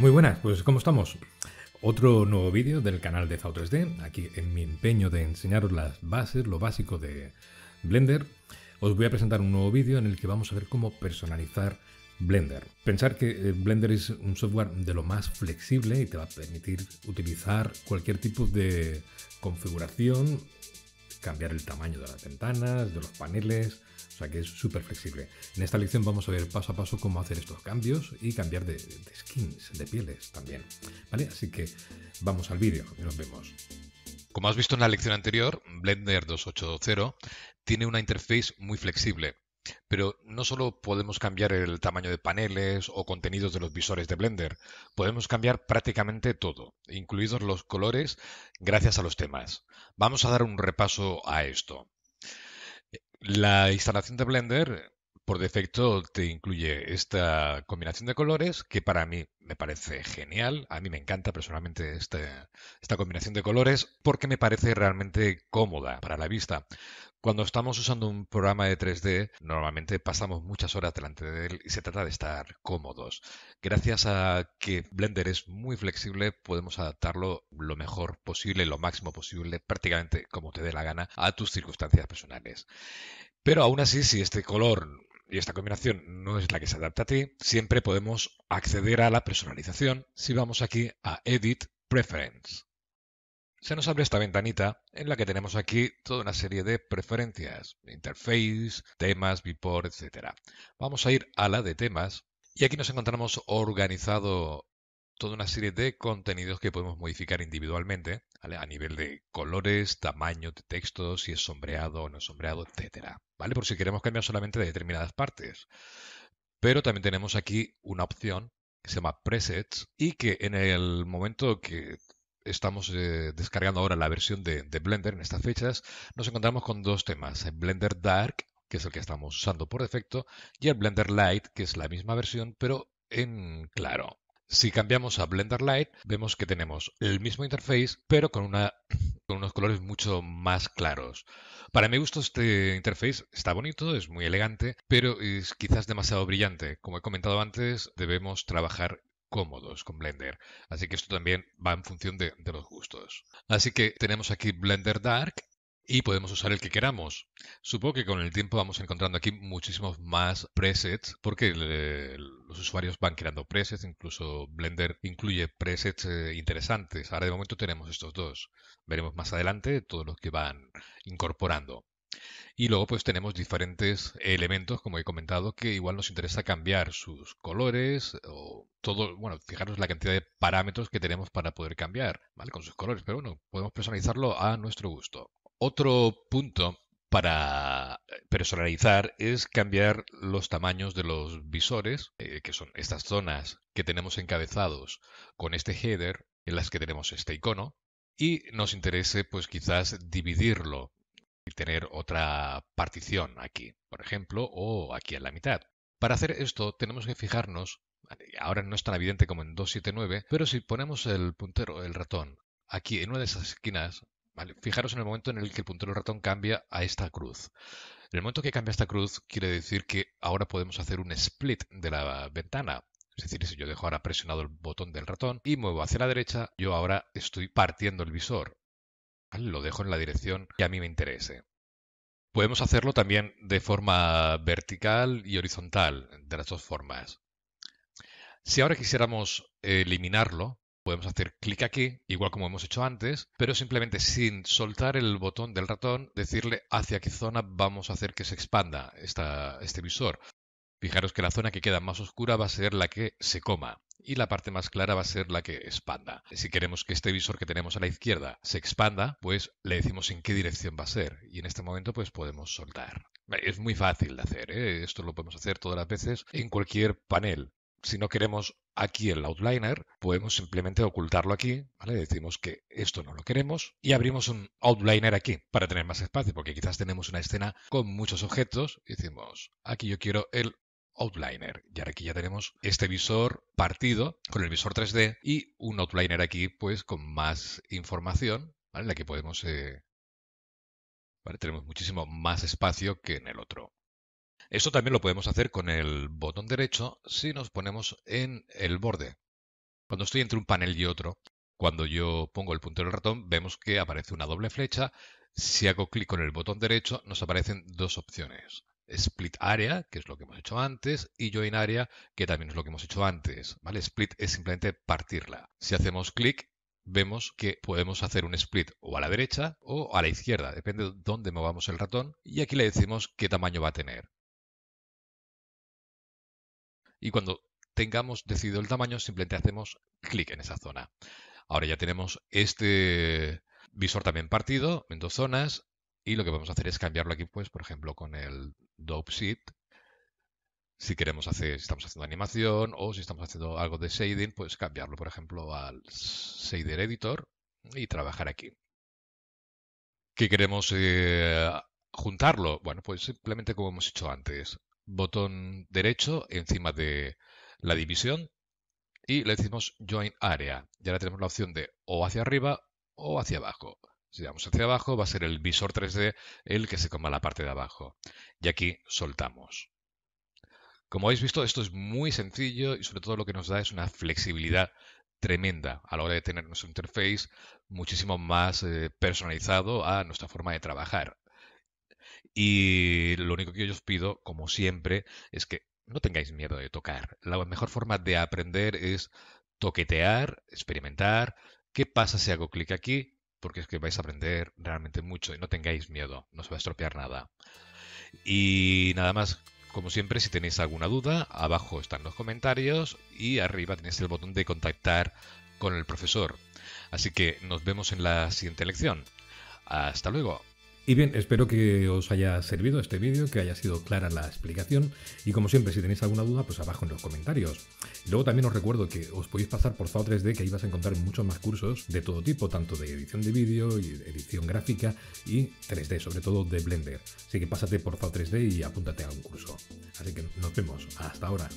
Muy buenas, pues ¿cómo estamos? Otro nuevo vídeo del canal de ZAO3D, aquí en mi empeño de enseñaros las bases, lo básico de Blender. Os voy a presentar un nuevo vídeo en el que vamos a ver cómo personalizar Blender. Pensar que eh, Blender es un software de lo más flexible y te va a permitir utilizar cualquier tipo de configuración cambiar el tamaño de las ventanas, de los paneles, o sea que es súper flexible. En esta lección vamos a ver paso a paso cómo hacer estos cambios y cambiar de, skins, de pieles también, ¿vale? Así que vamos al vídeo y nos vemos. Como has visto en la lección anterior, Blender 2.8.0 tiene una interface muy flexible pero no solo podemos cambiar el tamaño de paneles o contenidos de los visores de Blender, podemos cambiar prácticamente todo, incluidos los colores, gracias a los temas. Vamos a dar un repaso a esto. Eh, la instalación de Blender por defecto te incluye esta combinación de colores que para mí me parece genial. A mí me encanta personalmente este, esta combinación de colores porque me parece realmente cómoda para la vista. Cuando estamos usando un programa de 3D, normalmente pasamos muchas horas delante de él y se trata de estar cómodos. Gracias a que Blender es muy flexible, podemos adaptarlo lo mejor posible, lo máximo posible, prácticamente como te dé la gana, a tus circunstancias personales. Pero aún así, si este color y esta combinación no es la que se adapta a ti, siempre podemos acceder a la personalización si vamos aquí a Edit Preference. Se nos abre esta ventanita en la que tenemos aquí toda una serie de preferencias, interface, temas, viewport, etc. Vamos a ir a la de temas y aquí nos encontramos organizado toda una serie de contenidos que podemos modificar individualmente a nivel de colores, tamaño de texto, si es sombreado o no es sombreado, etcétera, ¿vale? Por si queremos cambiar solamente de determinadas partes. Pero también tenemos aquí una opción que se llama presets y que en el momento que estamos eh, descargando ahora la versión de, de, Blender en estas fechas, nos encontramos con dos temas, el Blender Dark, que es el que estamos usando por defecto, y el Blender Light, que es la misma versión, pero en claro. Si cambiamos a Blender Light, vemos que tenemos el mismo interface, pero con, unos colores mucho más claros. Para mi gusto, este interface está bonito, es muy elegante, pero es quizás demasiado brillante. Como he comentado antes, debemos trabajar cómodos con Blender. Así que esto también va en función de, los gustos. Así que tenemos aquí Blender Dark y podemos usar el que queramos. Supongo que con el tiempo vamos encontrando aquí muchísimos más presets porque los usuarios van creando presets, incluso Blender incluye presets eh, interesantes. Ahora de momento tenemos estos dos. Veremos más adelante todos los que van incorporando. Y luego pues tenemos diferentes elementos, como he comentado, que igual nos interesa cambiar sus colores o todo, bueno, fijaros la cantidad de parámetros que tenemos para poder cambiar, ¿vale? Con sus colores, pero bueno, podemos personalizarlo a nuestro gusto. Otro punto para personalizar es cambiar los tamaños de los visores, eh, que son estas zonas que tenemos encabezados con este header, en las que tenemos este icono, y nos interese pues quizás dividirlo y tener otra partición aquí, por ejemplo, o aquí en la mitad. Para hacer esto tenemos que fijarnos, ahora no es tan evidente como en 279, pero si ponemos el puntero, el ratón, aquí en una de esas esquinas Fijaros en el momento en el que el puntero del ratón cambia a esta cruz. En el momento que cambia esta cruz, quiere decir que ahora podemos hacer un split de la ventana. Es decir, si yo dejo ahora presionado el botón del ratón y muevo hacia la derecha, yo ahora estoy partiendo el visor. Lo dejo en la dirección que a mí me interese. Podemos hacerlo también de forma vertical y horizontal, de las dos formas. Si ahora quisiéramos eliminarlo, Podemos hacer clic aquí, igual como hemos hecho antes, pero simplemente sin soltar el botón del ratón, decirle hacia qué zona vamos a hacer que se expanda este visor. Fijaros que la zona que queda más oscura va a ser la que se coma y la parte más clara va a ser la que expanda. Si queremos que este visor que tenemos a la izquierda se expanda, pues le decimos en qué dirección va a ser y en este momento pues podemos soltar. Es muy fácil de hacer, ¿eh? esto lo podemos hacer todas las veces en cualquier panel si no queremos aquí el outliner, podemos simplemente ocultarlo aquí, Decimos que esto no lo queremos y abrimos un outliner aquí para tener más espacio, porque quizás tenemos una escena con muchos objetos y decimos, aquí yo quiero el outliner. Y ahora aquí ya tenemos este visor partido con el visor 3D y un outliner aquí pues con más información, En la que podemos... Eh, tenemos muchísimo más espacio que en el otro. Esto también lo podemos hacer con el botón derecho si nos ponemos en el borde. Cuando estoy entre un panel y otro, cuando yo pongo el puntero del ratón, vemos que aparece una doble flecha. Si hago clic con el botón derecho, nos aparecen dos opciones. Split Area, que es lo que hemos hecho antes, y Join Area, que también es lo que hemos hecho antes. Split es simplemente partirla. Si hacemos clic, vemos que podemos hacer un split o a la derecha o a la izquierda, depende de dónde movamos el ratón. Y aquí le decimos qué tamaño va a tener y cuando tengamos decidido el tamaño simplemente hacemos clic en esa zona. Ahora ya tenemos este visor también partido en dos zonas y lo que vamos a hacer es cambiarlo aquí, pues, por ejemplo, con el Dope Sheet. Si queremos hacer, si estamos haciendo animación o si estamos haciendo algo de shading, pues cambiarlo, por ejemplo, al Shader Editor y trabajar aquí. ¿Qué queremos eh, juntarlo? Bueno, pues simplemente como hemos hecho antes botón derecho encima de la división y le decimos Join Area. Ya ahora tenemos la opción de o hacia arriba o hacia abajo. Si vamos hacia abajo va a ser el visor 3D el que se coma la parte de abajo. Y aquí soltamos. Como habéis visto, esto es muy sencillo y sobre todo lo que nos da es una flexibilidad tremenda a la hora de tener nuestro interface muchísimo más eh, personalizado a nuestra forma de trabajar. Y lo único que yo os pido, como siempre, es que no tengáis miedo de tocar. La mejor forma de aprender es toquetear, experimentar. ¿Qué pasa si hago clic aquí? Porque es que vais a aprender realmente mucho y no tengáis miedo, no se va a estropear nada. Y nada más, como siempre, si tenéis alguna duda, abajo están los comentarios y arriba tenéis el botón de contactar con el profesor. Así que nos vemos en la siguiente lección. Hasta luego. Y bien, espero que os haya servido este vídeo, que haya sido clara la explicación y como siempre si tenéis alguna duda pues abajo en los comentarios. luego también os recuerdo que os podéis pasar por FAO 3D que ahí vas a encontrar muchos más cursos de todo tipo, tanto de edición de vídeo y edición gráfica y 3D, sobre todo de Blender. Así que pásate por FAO 3D y apúntate a un curso. Así que nos vemos, hasta ahora.